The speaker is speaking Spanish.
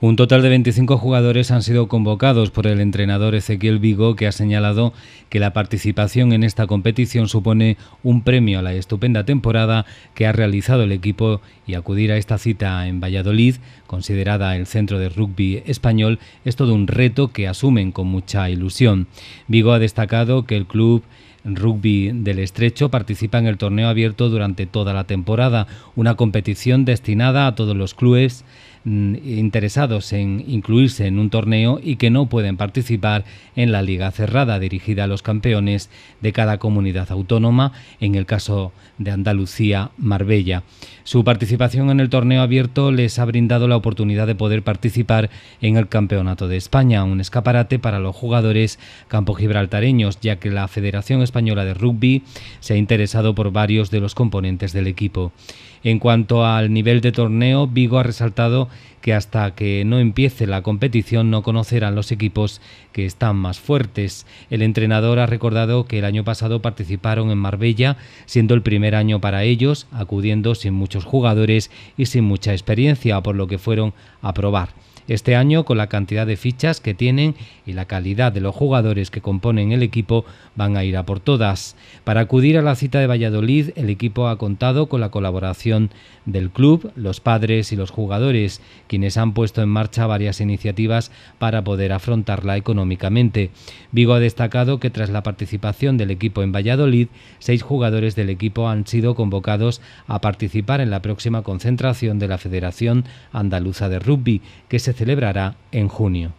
Un total de 25 jugadores han sido convocados por el entrenador Ezequiel Vigo, que ha señalado que la participación en esta competición supone un premio a la estupenda temporada que ha realizado el equipo y acudir a esta cita en Valladolid, considerada el centro de rugby español, es todo un reto que asumen con mucha ilusión. Vigo ha destacado que el club Rugby del Estrecho participa en el torneo abierto durante toda la temporada, una competición destinada a todos los clubes mm, interesados en incluirse en un torneo y que no pueden participar en la liga cerrada dirigida a los campeones de cada comunidad autónoma, en el caso de Andalucía, Marbella. Su participación en el torneo abierto les ha brindado la oportunidad de poder participar en el Campeonato de España, un escaparate para los jugadores gibraltareños ya que la Federación Española Española de Rugby se ha interesado por varios de los componentes del equipo. En cuanto al nivel de torneo, Vigo ha resaltado que hasta que no empiece la competición no conocerán los equipos que están más fuertes. El entrenador ha recordado que el año pasado participaron en Marbella, siendo el primer año para ellos, acudiendo sin muchos jugadores y sin mucha experiencia, por lo que fueron a probar. Este año, con la cantidad de fichas que tienen y la calidad de los jugadores que componen el equipo, van a ir a por todas. Para acudir a la cita de Valladolid, el equipo ha contado con la colaboración del club, los padres y los jugadores, quienes han puesto en marcha varias iniciativas para poder afrontarla económicamente. Vigo ha destacado que tras la participación del equipo en Valladolid, seis jugadores del equipo han sido convocados a participar en la próxima concentración de la Federación Andaluza de Rugby, que se celebrará en junio.